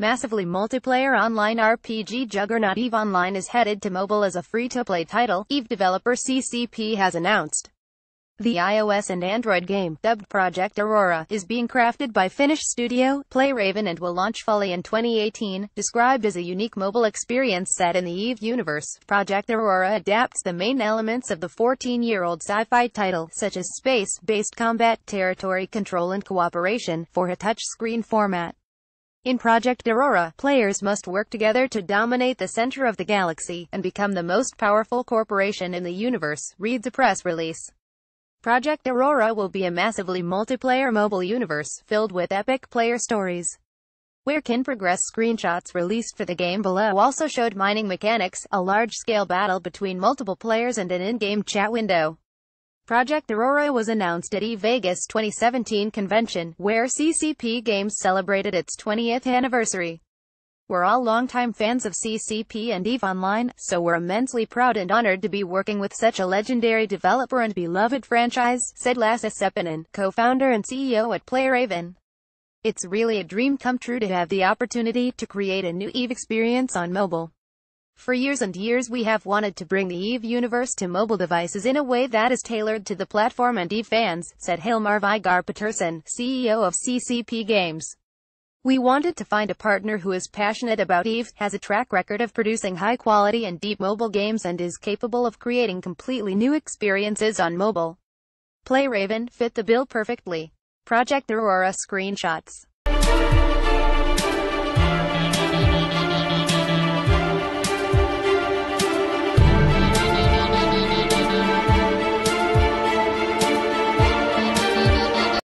Massively multiplayer online RPG juggernaut EVE Online is headed to mobile as a free-to-play title, EVE developer CCP has announced. The iOS and Android game, dubbed Project Aurora, is being crafted by Finnish studio Playraven and will launch fully in 2018. Described as a unique mobile experience set in the EVE universe, Project Aurora adapts the main elements of the 14-year-old sci-fi title, such as space-based combat, territory control and cooperation, for a touchscreen format. In Project Aurora, players must work together to dominate the center of the galaxy and become the most powerful corporation in the universe, reads a press release. Project Aurora will be a massively multiplayer mobile universe filled with epic player stories. Where can progress screenshots released for the game below also showed mining mechanics, a large-scale battle between multiple players and an in-game chat window. Project Aurora was announced at eVegas 2017 convention, where CCP Games celebrated its 20th anniversary. We're all longtime fans of CCP and EVE Online, so we're immensely proud and honored to be working with such a legendary developer and beloved franchise, said Lasse Seppanen, co-founder and CEO at PlayRaven. It's really a dream come true to have the opportunity to create a new EVE experience on mobile. For years and years we have wanted to bring the EVE universe to mobile devices in a way that is tailored to the platform and EVE fans, said Hilmar Vigar Peterson, CEO of CCP Games. We wanted to find a partner who is passionate about EVE, has a track record of producing high quality and deep mobile games and is capable of creating completely new experiences on mobile. PlayRaven fit the bill perfectly. Project Aurora screenshots